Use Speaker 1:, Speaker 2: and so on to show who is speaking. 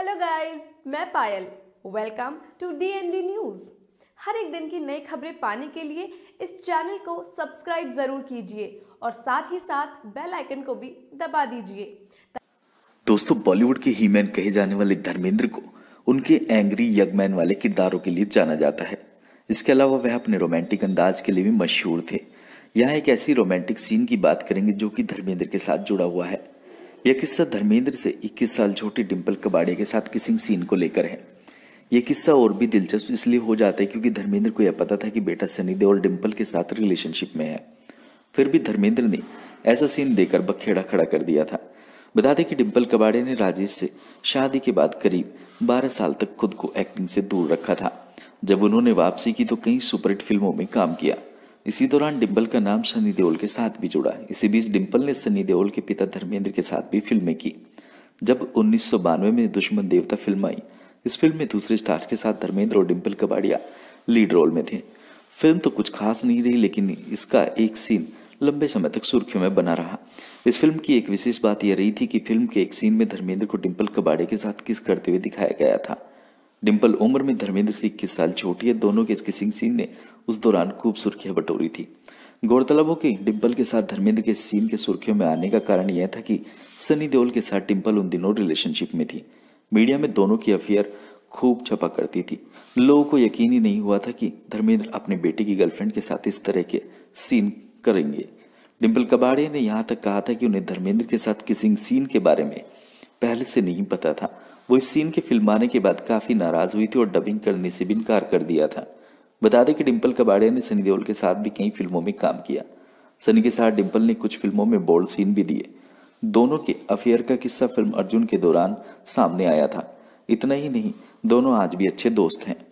Speaker 1: hello guys मैं Payal welcome to DND news हर एक दिन की नई खबरें पाने के लिए इस चैनल को सब्सक्राइब ज़रूर कीजिए और साथ ही साथ बेल आइकन को भी दबा दीजिए
Speaker 2: दोस्तों बॉलीवुड के हीमैन कहे जाने वाले धर्मेंद्र को उनके एंग्री यगमैन वाले किरदारों के लिए जाना जाता है इसके अलावा वह अपने रोमांटिक अंदाज के लिए भी मशहूर थे यहाँ एक ऐसी रोमांटिक सीन की बात करेंगे जो कि धर्मेंद्र के साथ जुड़ा हुआ है यह किस्सा धर्मेंद्र से 21 साल छोटी डिम्पल कबाड़े के साथ किसिंग सीन को लेकर है यह किस्सा और भी दिलचस्प इसलिए हो जाता है क्योंकि धर्मेंद्र को यह पता था कि बेटा सनी देओल डिम्पल के साथ रिलेशनशिप में है फिर भी धर्मेंद्र ने ऐसा सीन देकर बखेड़ा खड़ा कर दिया था बता दें कि डिम्पल कबाड़े ने राजेश से शादी के बाद करीब 12 साल तक खुद को एक्टिंग से दूर रखा था जब उन्होंने वापसी की तो कई सुपरहिट फिल्मों में काम किया इसी दौरान डिम्पल का नाम सनी देओल के साथ भी जुड़ा इसी बीच डिम्पल ने सनी देओल के पिता धर्मेंद्र के साथ भी फिल्में की जब उन्नीस में दुश्मन देवता फिल्म आई इस फिल्म में दूसरे स्टार्स के साथ धर्मेंद्र और डिम्पल कबाड़िया लीड रोल में थे फिल्म तो कुछ खास नहीं रही लेकिन इसका एक सीन लंबे समय तक सुर्खियों में बना रहा इस फिल्म की एक विशेष बात यह रही थी कि फिल्म के एक सीन में धर्मेंद्र को डिम्पल कबाड़े के साथ किस करते हुए दिखाया गया था डिंपल उम्र में धर्मेंद्र सिंह इक्कीस साल छोटी है दोनों के किसिंग सीन ने उस दौरान खूब सुर्खियां बटोरी थी गौरतलब हो कि डिंपल के साथ धर्मेंद्र के सीन के सुर्खियों में आने का कारण यह था कि सनी देओल के साथ डिंपल उन दिनों रिलेशनशिप में थी मीडिया में दोनों की अफेयर खूब छपा करती थी लोगों को यकीन ही नहीं हुआ था कि धर्मेंद्र अपने बेटे की गर्लफ्रेंड के साथ इस तरह के सीन करेंगे डिम्पल कबाड़े ने यहाँ तक कहा था कि उन्हें धर्मेंद्र के साथ किसिंग सीन के बारे में पहले से नहीं पता था वो इस सीन के फिल्म आने के बाद काफ़ी नाराज़ हुई थी और डबिंग करने से भी इनकार कर दिया था बता दें कि डिम्पल कबाड़िया ने सनी देओल के साथ भी कई फिल्मों में काम किया सनी के साथ डिम्पल ने कुछ फिल्मों में बोल्ड सीन भी दिए दोनों के अफेयर का किस्सा फिल्म अर्जुन के दौरान सामने आया था इतना ही नहीं दोनों आज भी अच्छे दोस्त हैं